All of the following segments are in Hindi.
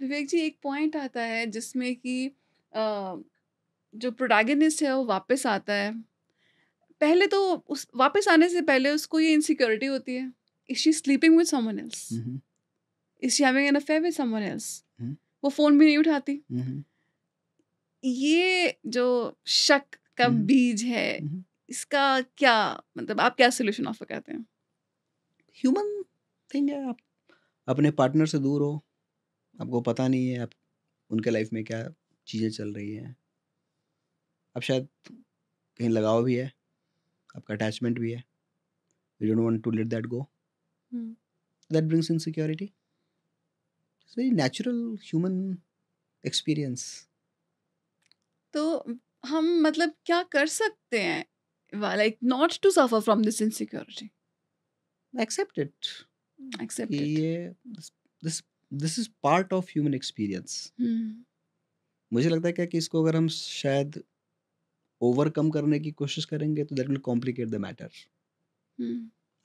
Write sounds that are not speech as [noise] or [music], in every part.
विवेक जी एक पॉइंट आता है जिसमें कि जो प्रोटैगनिस्ट है वो वापस आता है पहले तो उस वापस आने से पहले उसको ये इनसिक्योरिटी होती है is she sleeping with someone else is she having an affair with someone else वो फोन भी नहीं उठाती हम्म। ये जो शक का हम्म। बीज है हम्म। इसका क्या मतलब आप क्या सोल्यूशन ऑफर करते हैं ह्यूमन थिंग है आप अपने पार्टनर से दूर हो आपको पता नहीं है आप उनके लाइफ में क्या चीज़ें चल रही हैं आप शायद कहीं लगाव भी है आपका अटैचमेंट भी है you don't want to let that go that brings insecurity it's very natural human experience तो हम मतलब क्या कर सकते हैं like not to suffer from this insecurity accept it accept ये this this is part of human experience मुझे लगता है क्या कि इसको अगर हम शायद ओवरकम करने की कोशिश करेंगे तो that will complicate the matter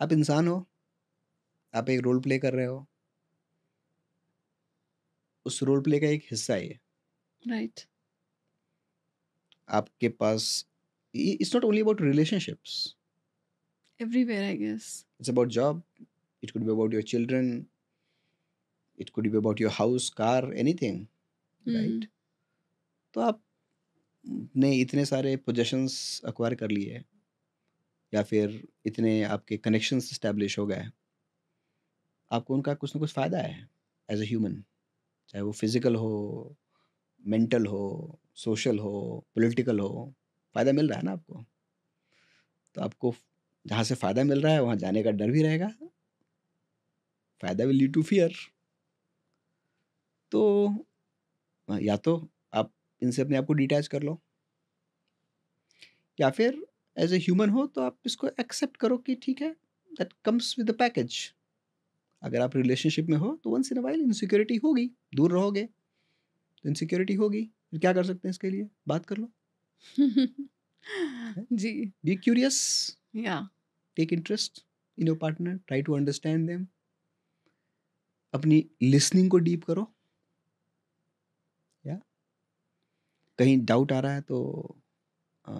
आप इंसान हो आप एक रोल प्ले कर रहे हो उस रोल प्ले का एक हिस्सा है राइट right. आपके पास it's not only about relationships everywhere I guess it's about job it could be about your children it could be about your house car anything right तो आप ने इतने सारे पोजेशंस अक्वायर कर लिए या फिर इतने आपके कनेक्शन इस्टेब्लिश हो गए आपको उनका कुछ ना कुछ फ़ायदा है एज ए ह्यूमन चाहे वो फिज़िकल हो मेंटल हो सोशल हो पॉलिटिकल हो फ़ायदा मिल रहा है ना आपको तो आपको जहाँ से फ़ायदा मिल रहा है वहाँ जाने का डर भी रहेगा फ़ायदा विल लीड टू फियर तो या तो आप इनसे अपने आप को डिटैच कर लो या फिर एज ए ह्यूमन हो तो आप इसको एक्सेप्ट करो कि ठीक है that comes with the package अगर आप रिलेशनशिप में हो तो वंस इन वाइल इनसिक्योरिटी होगी दूर रहोगे तो इनसिक्योरिटी होगी फिर क्या कर सकते हैं इसके लिए बात कर लो [laughs] जी बी क्यूरियस या take interest in your partner try to understand them अपनी लिसनिंग को डीप करो कहीं डाउट आ रहा है तो आ,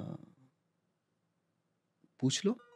पूछ लो